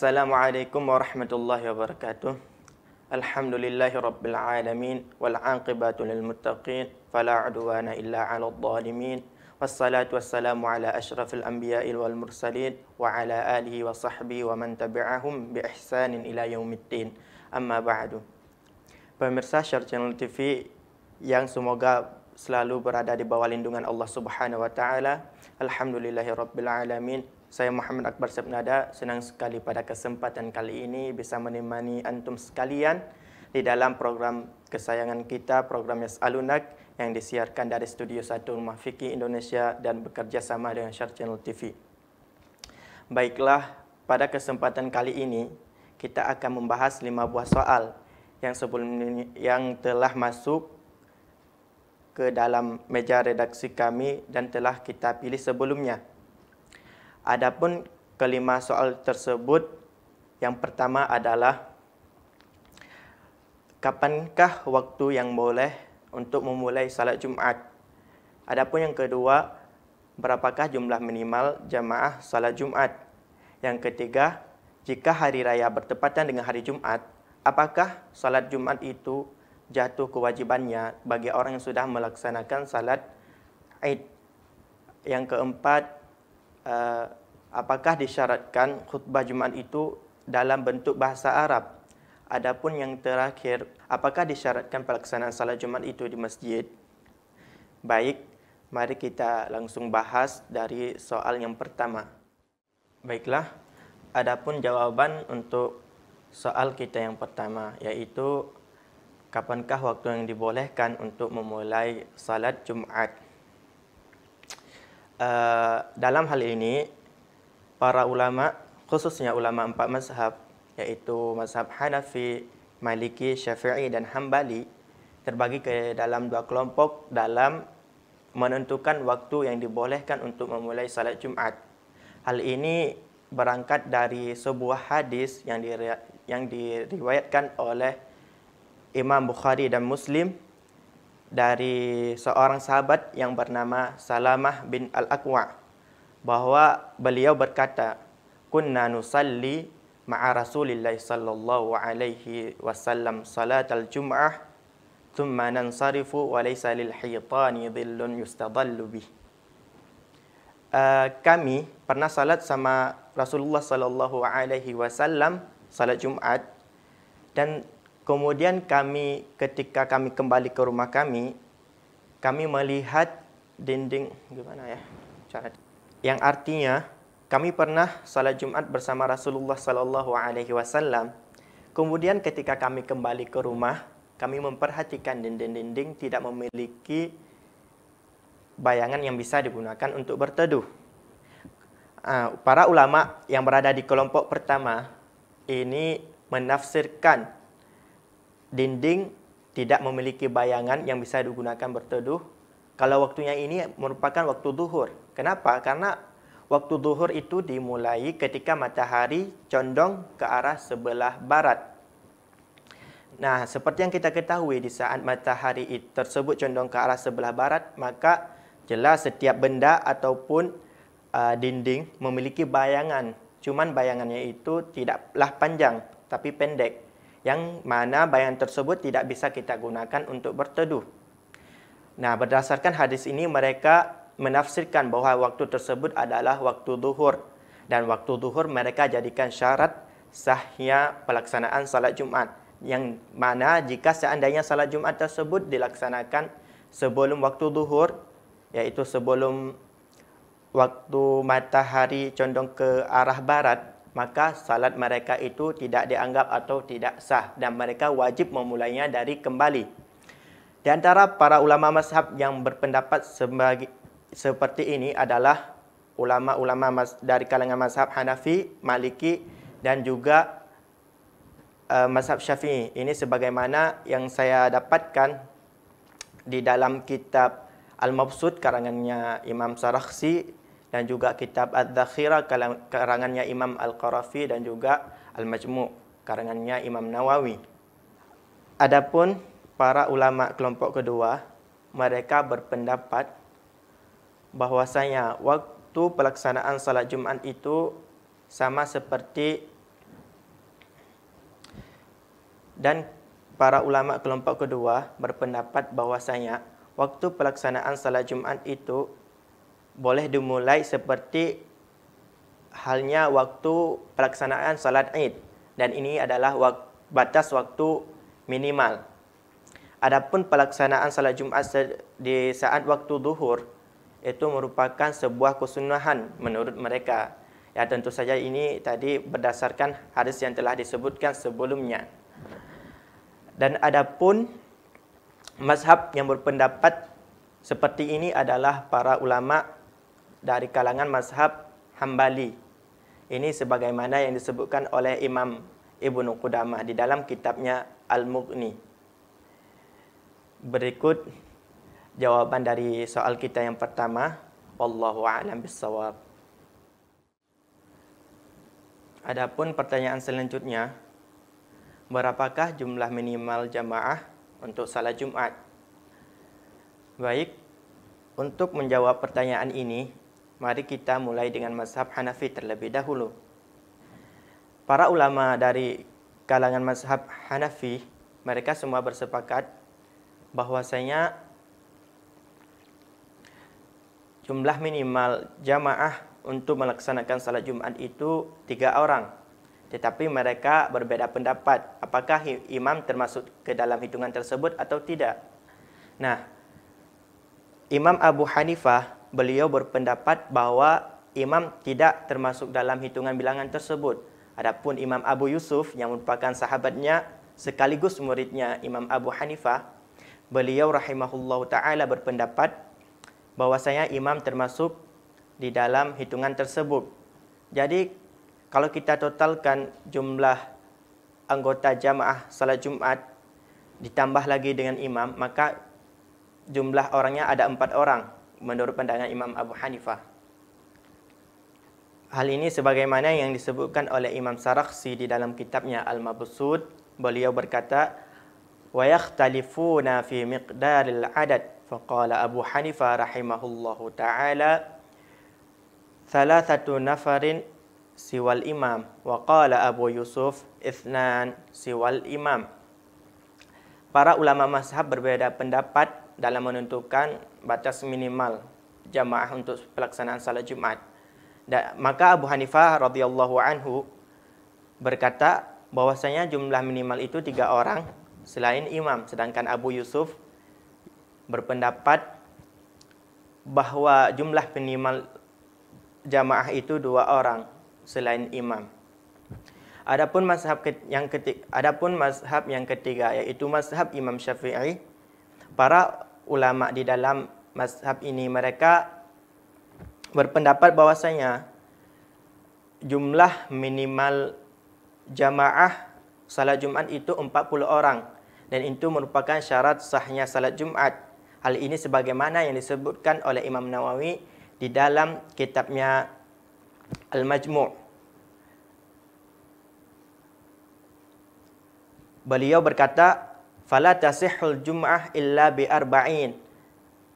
Assalamualaikum warahmatullahi wabarakatuh Alhamdulillahi rabbil alamin Wal aqibatu lil muttaqin Fala udwana illa ala dhalimin Wassalatu wassalamu ala ashrafil anbiya'i wal mursalin Wa ala alihi wa sahbihi wa man tabi'ahum Bi ihsanin ila yaumiddin Amma ba'du Pemirsa Share Channel TV Yang semoga selalu berada di bawah lindungan Allah Subhanahu wa taala. Alhamdulillahi rabbil alamin. Saya Muhammad Akbar Sabnada, senang sekali pada kesempatan kali ini bisa menemani antum sekalian di dalam program kesayangan kita, program Yes Alunak yang disiarkan dari Studio Satu Rumah Fikir Indonesia dan bekerjasama dengan Shark Channel TV. Baiklah, pada kesempatan kali ini kita akan membahas lima buah soal yang sebelum ini, yang telah masuk ke dalam meja redaksi kami dan telah kita pilih sebelumnya. Adapun kelima soal tersebut yang pertama adalah kapankah waktu yang boleh untuk memulai salat Jumat? Adapun yang kedua, berapakah jumlah minimal jamaah salat Jumat? Yang ketiga, jika hari raya bertepatan dengan hari Jumat, apakah salat Jumat itu jatuh kewajibannya bagi orang yang sudah melaksanakan salat Id? Yang keempat, Eh, apakah disyaratkan khutbah Jumaat itu dalam bentuk bahasa Arab? Adapun yang terakhir, apakah disyaratkan pelaksanaan salat Jumaat itu di masjid? Baik, mari kita langsung bahas dari soal yang pertama. Baiklah, adapun jawaban untuk soal kita yang pertama yaitu kapankah waktu yang dibolehkan untuk memulai salat Jumaat? Eh, dalam hal ini para ulama khususnya ulama empat mazhab yaitu mazhab Hanafi, Maliki, Syafi'i dan Hambali terbagi ke dalam dua kelompok dalam menentukan waktu yang dibolehkan untuk memulai salat Jumat. Hal ini berangkat dari sebuah hadis yang diriwayatkan oleh Imam Bukhari dan Muslim dari seorang sahabat yang bernama Salamah bin Al-Aqwa bahwa beliau berkata kunna nusalli ma'a Rasulillah sallallahu alaihi wasallam salatal jum'ah thumma nansarifu wa laysa lil hayatani dhillun yustadallu bih eh, kami pernah salat sama Rasulullah sallallahu alaihi wasallam salat Jumat dan Kemudian kami ketika kami kembali ke rumah kami, kami melihat dinding gimana ya? Cara yang artinya kami pernah salat Jumat bersama Rasulullah sallallahu alaihi wasallam. Kemudian ketika kami kembali ke rumah, kami memperhatikan dinding-dinding tidak memiliki bayangan yang bisa digunakan untuk berteduh. Ah, para ulama yang berada di kelompok pertama ini menafsirkan dinding tidak memiliki bayangan yang bisa digunakan berteduh. Kalau waktunya ini merupakan waktu duhur. Kenapa? Karena waktu duhur itu dimulai ketika matahari condong ke arah sebelah barat. Nah, seperti yang kita ketahui di saat matahari tersebut condong ke arah sebelah barat, maka jelas setiap benda ataupun uh, dinding memiliki bayangan. Cuman bayangannya itu tidaklah panjang, tapi pendek. yang mana bayangan tersebut tidak bisa kita gunakan untuk berteduh. Nah, berdasarkan hadis ini mereka menafsirkan bahwa waktu tersebut adalah waktu zuhur dan waktu zuhur mereka jadikan syarat sahnya pelaksanaan salat Jumat yang mana jika seandainya salat Jumat tersebut dilaksanakan sebelum waktu zuhur yaitu sebelum waktu matahari condong ke arah barat maka salat mereka itu tidak dianggap atau tidak sah dan mereka wajib memulainya dari kembali. Di antara para ulama mazhab yang berpendapat sebagi, seperti ini adalah ulama-ulama dari kalangan mazhab Hanafi, Maliki dan juga uh, mazhab Syafi'i. Ini sebagaimana yang saya dapatkan di dalam kitab Al-Mabsud karangannya Imam Saraksi dan juga kitab Al-Dakhira karangannya Imam Al-Qarafi dan juga Al-Majmu' karangannya Imam Nawawi. Adapun para ulama kelompok kedua, mereka berpendapat bahwasanya waktu pelaksanaan salat Jumaat itu sama seperti dan para ulama kelompok kedua berpendapat bahwasanya waktu pelaksanaan salat Jumaat itu boleh dimulai seperti halnya waktu pelaksanaan salat Id dan ini adalah batas waktu minimal. Adapun pelaksanaan salat Jumat di saat waktu zuhur itu merupakan sebuah kesunahan menurut mereka. Ya tentu saja ini tadi berdasarkan hadis yang telah disebutkan sebelumnya. Dan adapun mazhab yang berpendapat seperti ini adalah para ulama dari kalangan mazhab Hambali. Ini sebagaimana yang disebutkan oleh Imam Ibn Qudamah di dalam kitabnya Al-Mughni. Berikut jawaban dari soal kita yang pertama. Wallahu a'lam bisawab. Adapun pertanyaan selanjutnya, berapakah jumlah minimal jamaah untuk salat Jumat? Baik, untuk menjawab pertanyaan ini, Mari kita mulai dengan mazhab Hanafi terlebih dahulu. Para ulama dari kalangan mazhab Hanafi, mereka semua bersepakat bahwasanya jumlah minimal jamaah untuk melaksanakan salat Jumat itu tiga orang. Tetapi mereka berbeda pendapat apakah imam termasuk ke dalam hitungan tersebut atau tidak. Nah, Imam Abu Hanifah beliau berpendapat bahawa imam tidak termasuk dalam hitungan bilangan tersebut. Adapun Imam Abu Yusuf yang merupakan sahabatnya sekaligus muridnya Imam Abu Hanifah, beliau rahimahullahu taala berpendapat bahwasanya imam termasuk di dalam hitungan tersebut. Jadi kalau kita totalkan jumlah anggota jamaah salat Jumat ditambah lagi dengan imam, maka jumlah orangnya ada empat orang menurut pandangan Imam Abu Hanifah. Hal ini sebagaimana yang disebutkan oleh Imam Saraksi di dalam kitabnya Al-Mabusud. Beliau berkata, وَيَخْتَلِفُونَ فِي مِقْدَارِ الْعَدَدِ فَقَالَ أَبُو حَنِفَ رَحِمَهُ اللَّهُ تَعَالَى ثَلَاثَةُ نَفَرٍ سِوَى الْإِمَامِ وَقَالَ أَبُو يُسُفْ إِثْنَانِ سِوَى الْإِمَامِ Para ulama mazhab berbeda pendapat dalam menentukan batas minimal jamaah untuk pelaksanaan salat Jumat. Dan, maka Abu Hanifah radhiyallahu anhu berkata bahwasanya jumlah minimal itu tiga orang selain imam. Sedangkan Abu Yusuf berpendapat bahwa jumlah minimal jamaah itu dua orang selain imam. Adapun mazhab yang ketiga, adapun mazhab yang ketiga yaitu mazhab Imam Syafi'i, para ulama di dalam mazhab ini mereka berpendapat bahwasanya jumlah minimal jamaah salat Jumat itu 40 orang dan itu merupakan syarat sahnya salat Jumat. Hal ini sebagaimana yang disebutkan oleh Imam Nawawi di dalam kitabnya Al-Majmu'. Beliau berkata, fala tasihul jum'ah illa bi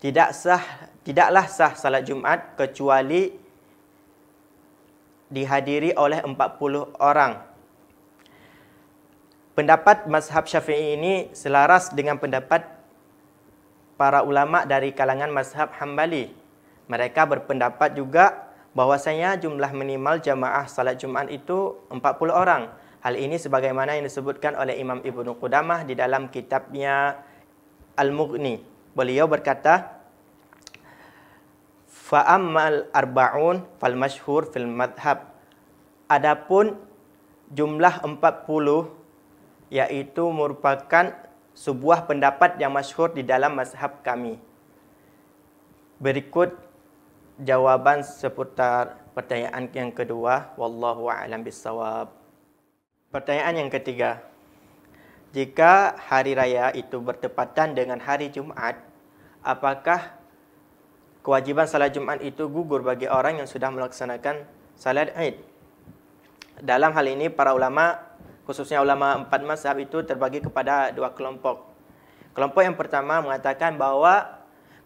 tidak sah tidaklah sah salat Jumat kecuali dihadiri oleh 40 orang pendapat mazhab Syafi'i ini selaras dengan pendapat para ulama dari kalangan mazhab Hambali mereka berpendapat juga bahwasanya jumlah minimal jamaah salat Jumat itu 40 orang. Hal ini sebagaimana yang disebutkan oleh Imam Ibnu Qudamah di dalam kitabnya Al-Mughni. Beliau berkata, Fa'ammal arba'un fal masyhur fil madhab. Adapun jumlah 40 yaitu merupakan sebuah pendapat yang masyhur di dalam mazhab kami. Berikut jawaban seputar pertanyaan yang kedua, wallahu a'lam bissawab. Pertanyaan yang ketiga. Jika hari raya itu bertepatan dengan hari Jumaat, apakah kewajiban salat Jumaat itu gugur bagi orang yang sudah melaksanakan salat Id? Dalam hal ini para ulama khususnya ulama empat mazhab itu terbagi kepada dua kelompok. Kelompok yang pertama mengatakan bahwa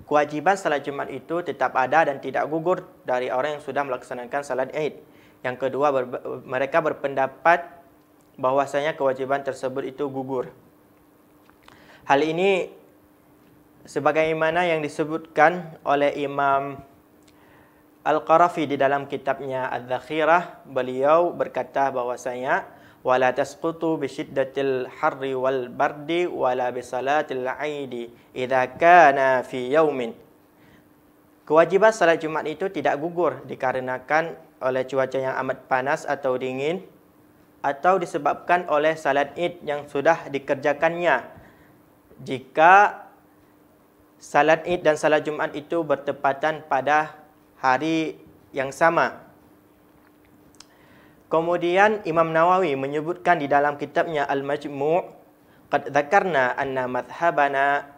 kewajiban salat Jumaat itu tetap ada dan tidak gugur dari orang yang sudah melaksanakan salat Id. Yang kedua mereka berpendapat bahwasanya kewajiban tersebut itu gugur. Hal ini sebagaimana yang disebutkan oleh Imam Al-Qarafi di dalam kitabnya al zakhirah beliau berkata bahwasanya wala tasqutu bi shiddatil harri wal bardi wala bi salatil aidi idza kana fi yaumin. Kewajiban salat Jumat itu tidak gugur dikarenakan oleh cuaca yang amat panas atau dingin atau disebabkan oleh salat id yang sudah dikerjakannya. Jika salat id dan salat jumat itu bertepatan pada hari yang sama. Kemudian Imam Nawawi menyebutkan di dalam kitabnya Al-Majmu' Qad dhakarna anna madhabana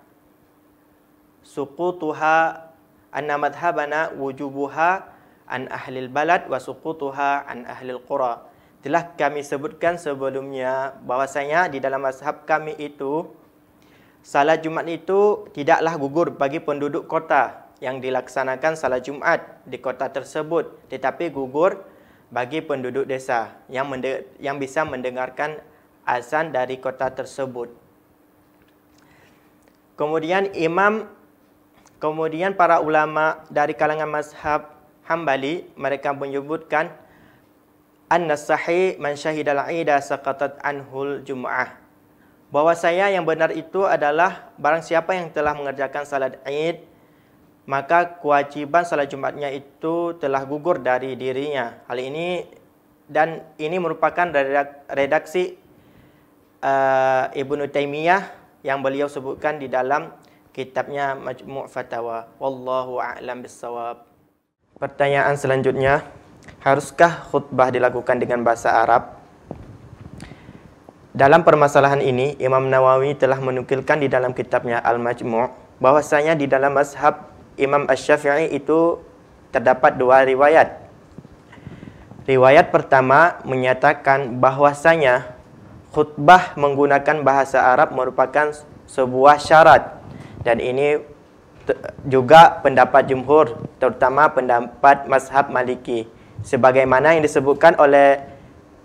suqutuha anna madhabana wujubuha an ahli al-balad wa suqutuha an ahli al-qura telah kami sebutkan sebelumnya bahawasanya di dalam mazhab kami itu salat Jumat itu tidaklah gugur bagi penduduk kota yang dilaksanakan salat Jumat di kota tersebut tetapi gugur bagi penduduk desa yang yang bisa mendengarkan azan dari kota tersebut. Kemudian imam kemudian para ulama dari kalangan mazhab Hambali mereka menyebutkan anna sahih man syahidal aida saqatat anhul jum'ah Bahawa saya yang benar itu adalah barang siapa yang telah mengerjakan salat Id maka kewajiban salat Jumatnya itu telah gugur dari dirinya hal ini dan ini merupakan redaksi uh, Ibnu Taimiyah yang beliau sebutkan di dalam kitabnya Majmu' Fatawa wallahu a'lam bissawab pertanyaan selanjutnya Haruskah khutbah dilakukan dengan bahasa Arab? Dalam permasalahan ini, Imam Nawawi telah menukilkan di dalam kitabnya Al-Majmu' bahwasanya di dalam mazhab Imam Asy-Syafi'i itu terdapat dua riwayat. Riwayat pertama menyatakan bahwasanya khutbah menggunakan bahasa Arab merupakan sebuah syarat dan ini juga pendapat jumhur terutama pendapat mazhab Maliki sebagaimana yang disebutkan oleh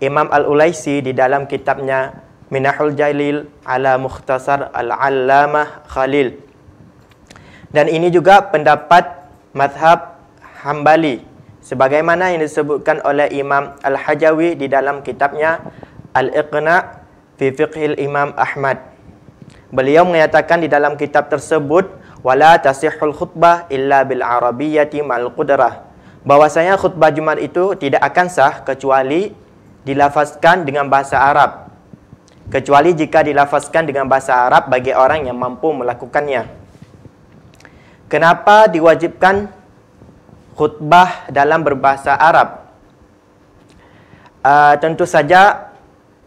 Imam Al-Ulaisi di dalam kitabnya Minahul Jalil ala Mukhtasar Al-Allamah Khalil. Dan ini juga pendapat madhab Hambali sebagaimana yang disebutkan oleh Imam Al-Hajawi di dalam kitabnya Al-Iqna fi Fiqhil Imam Ahmad. Beliau mengatakan di dalam kitab tersebut wala tasihul khutbah illa bil arabiyyati mal qudrah bahwasanya khutbah Jumat itu tidak akan sah kecuali dilafazkan dengan bahasa Arab. Kecuali jika dilafazkan dengan bahasa Arab bagi orang yang mampu melakukannya. Kenapa diwajibkan khutbah dalam berbahasa Arab? Uh, tentu saja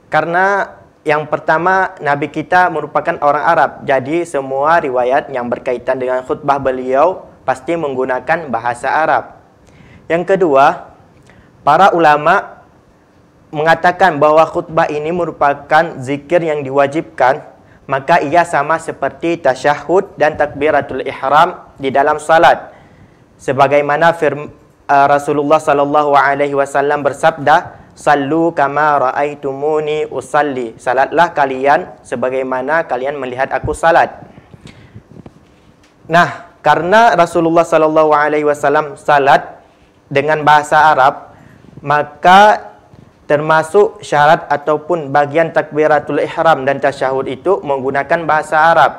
karena yang pertama Nabi kita merupakan orang Arab Jadi semua riwayat yang berkaitan dengan khutbah beliau Pasti menggunakan bahasa Arab yang kedua, para ulama mengatakan bahawa khutbah ini merupakan zikir yang diwajibkan, maka ia sama seperti tasyahud dan takbiratul ihram di dalam salat. Sebagaimana firman uh, Rasulullah sallallahu alaihi wasallam bersabda, "Sallu kama ra'aitumuni usalli." Salatlah kalian sebagaimana kalian melihat aku salat. Nah, karena Rasulullah sallallahu alaihi wasallam salat dengan bahasa Arab maka termasuk syarat ataupun bagian takbiratul ihram dan tasyahud itu menggunakan bahasa Arab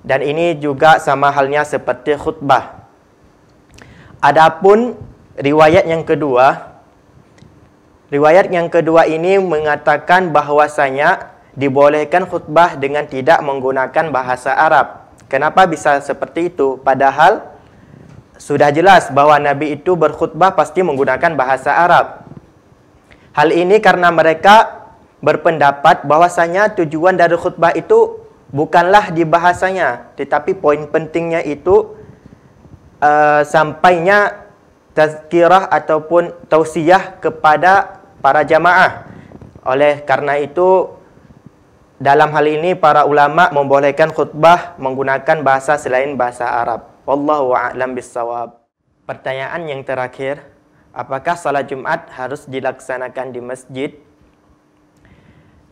dan ini juga sama halnya seperti khutbah adapun riwayat yang kedua riwayat yang kedua ini mengatakan bahwasanya dibolehkan khutbah dengan tidak menggunakan bahasa Arab kenapa bisa seperti itu padahal sudah jelas bahwa Nabi itu berkhutbah pasti menggunakan bahasa Arab. Hal ini karena mereka berpendapat bahwasanya tujuan dari khutbah itu bukanlah di bahasanya, tetapi poin pentingnya itu uh, sampainya tazkirah ataupun tausiah kepada para jamaah. Oleh karena itu dalam hal ini para ulama membolehkan khutbah menggunakan bahasa selain bahasa Arab. Wallahu a'lam bisawab. Pertanyaan yang terakhir, apakah salat Jumat harus dilaksanakan di masjid?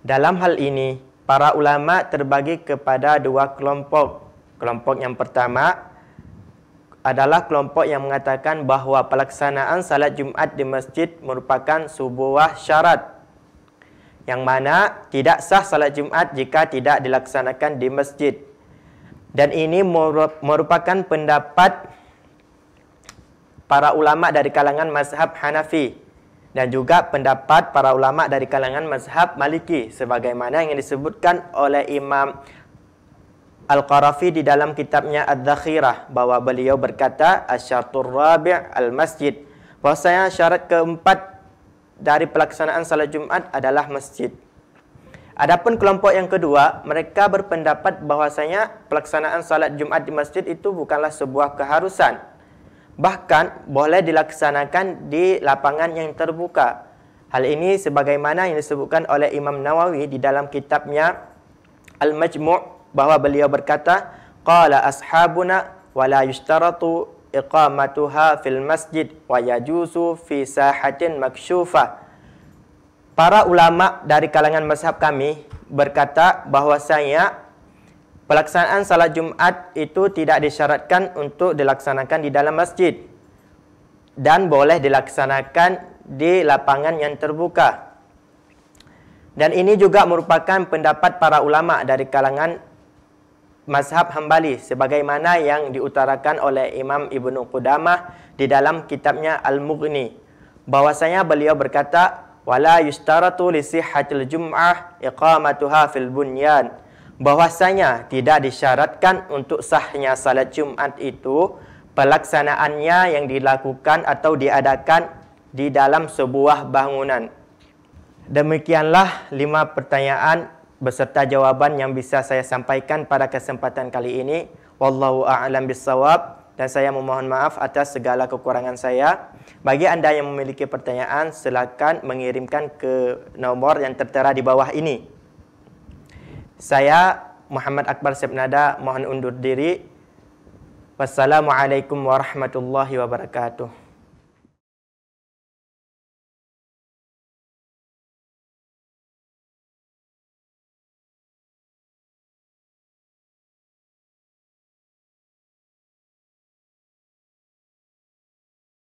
Dalam hal ini, para ulama terbagi kepada dua kelompok. Kelompok yang pertama adalah kelompok yang mengatakan bahawa pelaksanaan salat Jumat di masjid merupakan sebuah syarat yang mana tidak sah salat Jumat jika tidak dilaksanakan di masjid dan ini merupakan pendapat para ulama dari kalangan mazhab Hanafi dan juga pendapat para ulama dari kalangan mazhab Maliki sebagaimana yang disebutkan oleh Imam Al-Qarafi di dalam kitabnya Ad-Dhakhirah bahwa beliau berkata asyartur rabi' al-masjid bahwasanya syarat keempat dari pelaksanaan salat Jumat adalah masjid. Adapun kelompok yang kedua, mereka berpendapat bahwasanya pelaksanaan salat Jumat di masjid itu bukanlah sebuah keharusan. Bahkan boleh dilaksanakan di lapangan yang terbuka. Hal ini sebagaimana yang disebutkan oleh Imam Nawawi di dalam kitabnya Al-Majmu' bahwa beliau berkata, "Qala ashabuna wa la yushtaratu iqamatuha fil masjid wa yajuzu fi sahatin maksyufah." Para ulama dari kalangan mazhab kami berkata bahwasanya pelaksanaan salat Jumat itu tidak disyaratkan untuk dilaksanakan di dalam masjid dan boleh dilaksanakan di lapangan yang terbuka. Dan ini juga merupakan pendapat para ulama dari kalangan mazhab Hambali sebagaimana yang diutarakan oleh Imam Ibnu Qudamah di dalam kitabnya Al-Mughni bahwasanya beliau berkata wala yustaratu li sihhatil jum'ah iqamatuha fil bunyan bahwasanya tidak disyaratkan untuk sahnya salat Jumat itu pelaksanaannya yang dilakukan atau diadakan di dalam sebuah bangunan demikianlah lima pertanyaan beserta jawaban yang bisa saya sampaikan pada kesempatan kali ini wallahu a'lam bissawab dan saya memohon maaf atas segala kekurangan saya. Bagi anda yang memiliki pertanyaan, silakan mengirimkan ke nomor yang tertera di bawah ini. Saya Muhammad Akbar Sepnada mohon undur diri. Wassalamualaikum warahmatullahi wabarakatuh.